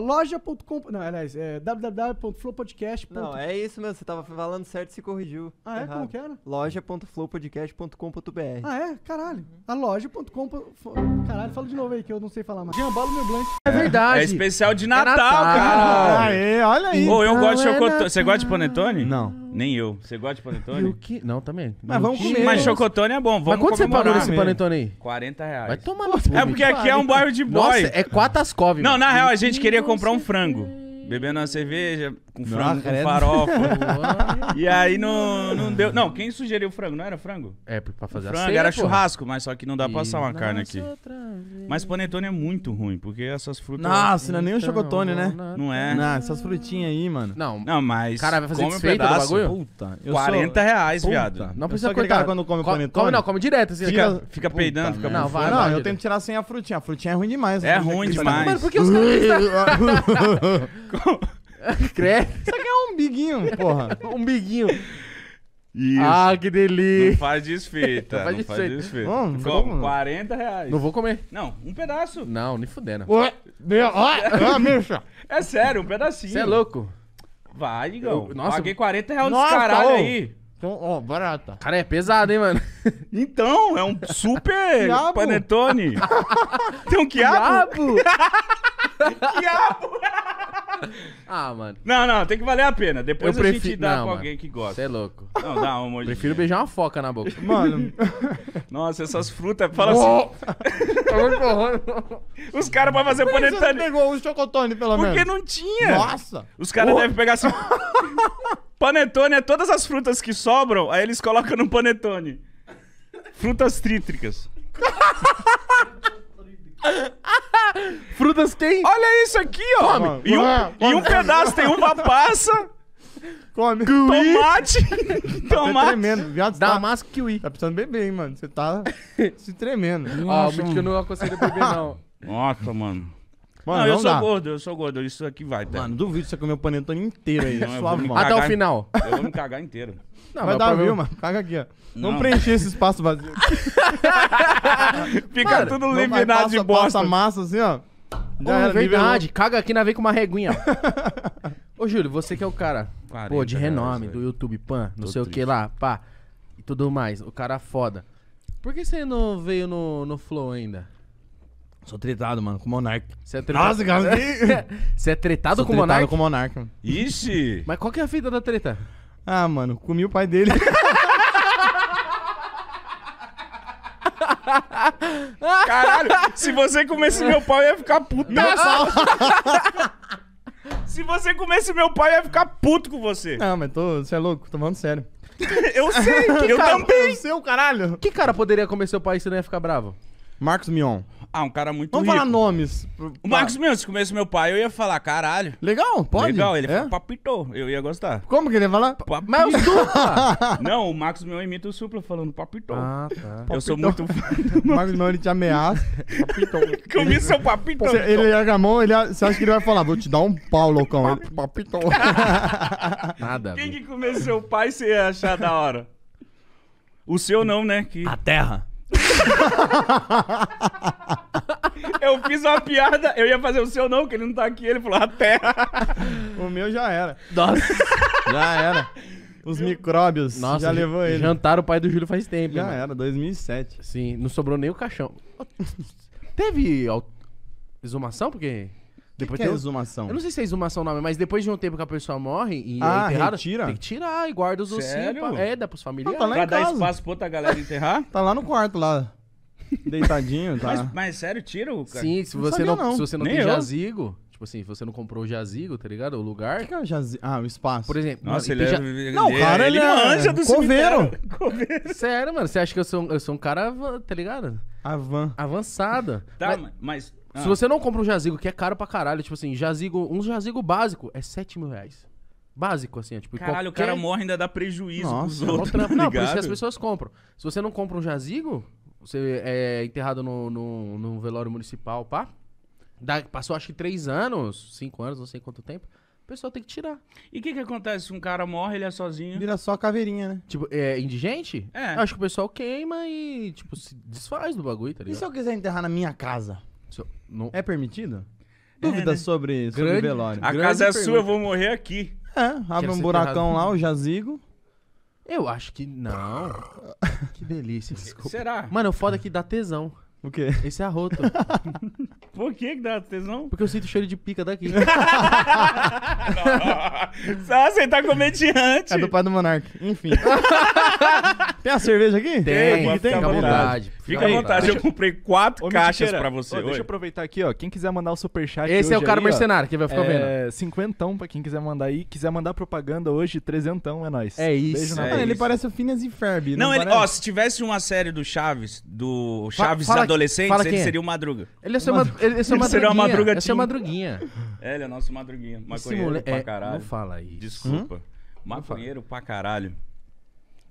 Loja.com. Não, aliás, é www.flowpodcast.com Não, é isso mesmo. Você tava falando certo e se corrigiu. Ah, é? Errado. Como que era? Loja.flowpodcast.com.br. Ah, é? Caralho. Uhum. A loja.com. Caralho, fala de novo aí que eu não sei falar mais. Jambalo meu blank. É, verdade. É especial de é Natal, Natal. cara. Aê, olha aí. Ô, eu gosto de é chocotone. Você gosta de panetone? Não. Nem eu. Você gosta de panetone? Eu o que? Não, também. Mas vamos comer. Mas chocotone é bom. Vamos Mas quanto você pagou nesse panetone aí? 40 reais. Vai tomar no É porque aqui é um bairro de boy. Nossa, é quatro ascove. Não, na real, a gente queria comprar um frango bebendo uma cerveja com frango, com farofa. e aí não, não deu. Não, quem sugeriu o frango? Não era frango? É, pra fazer frango a ceia, era porra. churrasco, mas só que não dá pra assar uma carne aqui. Mas panetone é muito ruim, porque essas frutas. Nossa, não é nem o então, chocotone, né? Não é. Não, essas frutinhas aí, mano. Não, não mas. Cara, vai fazer come um pedaço, do bagulho? Puta. 40 reais, Puta. viado. Não precisa cortar. quando come Co panetone. Come, não, come direto. Assim, fica, fica, fica peidando, fica Não, vai, não eu tento tirar sem a frutinha. A frutinha é ruim demais. É né? ruim demais. Mas por que os caras. Credo. Isso aqui é um biguinho, porra. Um biguinho. Isso. Ah, que delícia. Não faz desfeita. não faz não desfeita. Faz desfeita. Não, não Como? 40 reais. Não vou comer. Não, um pedaço. Não, nem fudendo. Ué, meu, ó, mexa. É sério, um pedacinho. Você é louco? Vai, Igão. Eu, nossa. Paguei 40 reais nossa, caralho ó. aí. Então, ó, barata. Cara, é pesado, hein, mano? Então, é um super panetone. Tem um quiabo? Quiabo! quiabo! ah, mano. Não, não, tem que valer a pena. Depois eu a prefi... gente dá não, com alguém que gosta. Você é louco. Não, dá uma monte Prefiro beijar uma foca na boca. Mano. Nossa, essas frutas. Fala oh! assim. Tá Os caras vão fazer panetone. Você pegou um chocotone, pelo menos. Porque não tinha. Nossa. Os caras oh. devem pegar assim. panetone é todas as frutas que sobram, aí eles colocam no panetone. Frutas trítricas. Frutas tem. Olha isso aqui, ó. Come. E, um, come, e um pedaço tem uma passa. Come. Kiwi. Tomate. Tomate. Tá tremendo. Viado, Dá tá, massa kiwi. Tá precisando beber, hein, mano. Você tá se tremendo. Ó, o que eu não consegue beber, não. Nossa, mano. Mano, não, eu sou dá. gordo, eu sou gordo. Isso aqui vai, tá? Mano, duvido você comer o panetone inteiro aí. Não, suave, mano. Até o final. Eu vou me cagar inteiro. Não, vai dar, viu, mano? Caga aqui, ó. Não, preencher esse espaço vazio. Fica mano, tudo liminado de bosta. Passa massa assim, ó. Já oh, é verdade. Caga aqui na veia com uma reguinha. Ô, Júlio, você que é o cara, 40, pô, de né, renome, do YouTube, pan, não sei triste. o que lá, pá, e tudo mais. O cara foda. Por que você não veio no, no Flow ainda? Sou tretado, mano, com o Monark. Você é tretado. Nossa, cara. Você é tretado com o Monark? tretado com o Monark. mano. Ixi! Mas qual que é a fita da treta? Ah, mano, comi o pai dele. Caralho, se você comesse meu pau, eu ia ficar puto. se você comesse meu pau, eu ia ficar puto com você. Não, mas tô, você é louco, tô falando sério. Eu sei, eu também. Eu caralho. Que cara poderia comer seu pai se não ia ficar bravo? Marcos Mion. Ah, um cara muito Vamos rico. falar nomes. O Marcos Mion, se comesse meu pai, eu ia falar, caralho. Legal, pode? Legal, ele é? fala papito, eu ia gostar. Como que ele ia falar? Papito. Mas é o Supla! Não, o Marcos Mion imita o Supla falando papito. Ah, tá. Papito. Eu sou muito fã do O Marcos Mion, ele te ameaça. papito. Comi seu papito. É você, então? ele erga a mão, ele, você acha que ele vai falar, vou te dar um pau, loucão. Ele, papito. Nada. Quem que comeu seu pai, você ia achar da hora? O seu não, né? Que... A terra. eu fiz uma piada, eu ia fazer o seu não, que ele não tá aqui. Ele falou, até. o meu já era. Nossa. já era. Os micróbios Nossa, já levou ele. Jantaram o pai do Júlio faz tempo. Já mano. era, 2007. Sim, não sobrou nem o caixão. Teve exumação? Porque depois que tem é? exumação. Eu não sei se é exumação o nome, mas depois de um tempo que a pessoa morre e ah, é enterrada, retira? tem que tirar e guarda os ossinhos. Pra, é, dá pros familiares. Não, tá pra dar casa. espaço pra outra galera enterrar? tá lá no quarto, lá. Deitadinho, tá? Mas, mas sério, tira o cara? Sim, se não você não, não, Se você não tem eu. jazigo, tipo assim, você não comprou o jazigo, tá ligado? O lugar. O que é o jazigo? Ah, o espaço. Por exemplo. Nossa, é- ele, é... ele Não, o cara, ele, é manja é do coveiro. coveiro. Sério, mano, você acha que eu sou, eu sou um cara, tá ligado? Avan. Avançada. Tá, mas, mas se você não compra um jazigo que é caro pra caralho, tipo assim, jazigo, um jazigo básico é 7 mil reais. Básico, assim, é tipo. Caralho, qualquer... o cara morre ainda dá prejuízo Nossa, pros é outros. Tá não, por isso que as pessoas compram. Se você não compra um jazigo, você é enterrado no, no, no velório municipal, pá. Da, passou acho que 3 anos, 5 anos, não sei quanto tempo. O pessoal tem que tirar. E o que, que acontece se um cara morre, ele é sozinho? Vira só caveirinha, né? Tipo, é indigente? É. Eu acho que o pessoal queima e, tipo, se desfaz do bagulho, tá ligado? E se eu quiser enterrar na minha casa? So, no... É permitido? É, Dúvidas né? sobre, sobre grande, velório. A casa é pergunta. sua, eu vou morrer aqui. É, abre um buracão lá, o jazigo. Eu acho que não. que delícia, desculpa. Será? Mano, o foda é que dá tesão. O quê? Esse é arroto. Por que que dá tesão? Porque eu sinto cheiro de pica daqui. Nossa, você tá comediante. É do pai do Monark. Enfim. Tem a cerveja aqui? Tem, tem. Fica à vontade. Fica à vontade. Eu comprei quatro Ô, caixas pra você. Ô, deixa eu aproveitar aqui, ó. Quem quiser mandar o superchat Esse é o cara aí, mercenário ó, que vai ficar é... vendo. Cinquentão pra quem quiser mandar aí. Quiser mandar propaganda hoje, trezentão é nóis. É isso. Beijo, é isso. ele parece o Phineas e Ferb. Não, não ele, ó, se tivesse uma série do Chaves, do Chaves Fa fala Fala ele quem seria o Madruga. Ele ia é ser, Madruga. ele ia ser o Madruga. uma madruga Ia ser o madruguinha. É, ele é nosso Madruguinha. Maconheiro mole- pra é, caralho. não fala isso. Desculpa. Hum? Maconheiro pra caralho.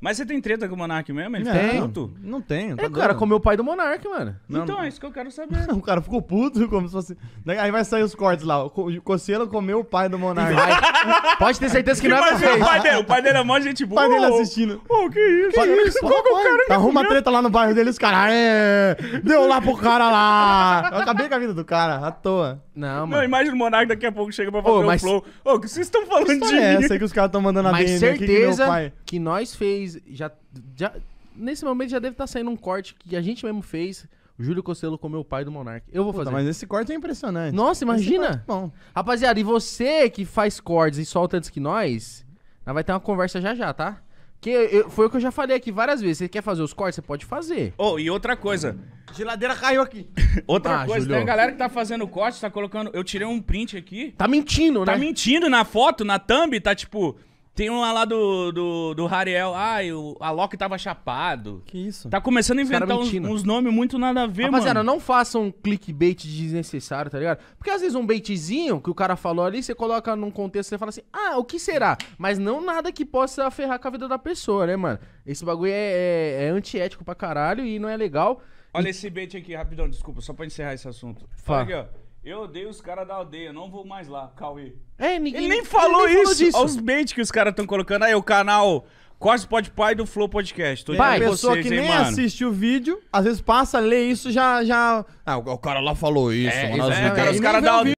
Mas você tem treta com o Monark mesmo? Ele não, ficou tem. puto? Não tenho. Tá é, o cara comeu o pai do Monark, mano. Então, não, então, é isso que eu quero saber. o cara ficou puto, como se fosse. Aí vai sair os cortes lá. O Coceiro comeu o pai do Monark. Pode ter certeza que não é pra O pai dele, o pai dele é mó gente boa. O pai dele assistindo. Ô, oh, que isso? Que isso? Pô, Qual que o cara tá Arruma treta lá no bairro dele, os caras. É, deu lá pro cara lá. Eu acabei com a vida do cara, à toa. Não, mano. Não, imagina o Monark daqui a pouco chega pra fazer Ô, mas... o flow. Ô, o que vocês estão falando de é sei que os caras estão mandando a DM que meu pai. que nós fez já, já. Nesse momento já deve estar tá saindo um corte que a gente mesmo fez. O Júlio Costello com meu pai do Monark. Eu vou Puta, fazer. Mas esse corte é impressionante. Nossa, imagina! É bom. Rapaziada, e você que faz cortes e solta antes que nós, nós vai ter uma conversa já já, tá? Que eu, foi o que eu já falei aqui várias vezes. Você quer fazer os cortes, você pode fazer. Oh, e outra coisa. Geladeira caiu aqui. Outra ah, coisa, tem a galera que tá fazendo corte, tá colocando. Eu tirei um print aqui. Tá mentindo, tá né? Tá mentindo na foto, na thumb, tá tipo. Tem uma lá do, do, do Hariel. Ai, o Loki tava chapado. Que isso? Tá começando a inventar uns, uns nomes muito nada a ver, Rapaziada, mano. não façam um clickbait desnecessário, tá ligado? Porque às vezes um baitzinho que o cara falou ali, você coloca num contexto, você fala assim, ah, o que será? Mas não nada que possa ferrar com a vida da pessoa, né, mano? Esse bagulho é, é, é antiético pra caralho e não é legal. Olha e... esse bait aqui, rapidão, desculpa, só pra encerrar esse assunto. Fala. Olha aqui, ó. Eu odeio os caras da aldeia, não vou mais lá, Cauê. É, ninguém. Ele nem falou ele nem isso. Falou Olha os bait que os caras estão colocando aí, o canal. Quase pode pai do Flow Podcast. Tô pai, pessoa que nem assiste o vídeo, às vezes passa, lê isso, já, já. Ah, o cara lá falou isso. É, mano, é, é, os caras da aldeia.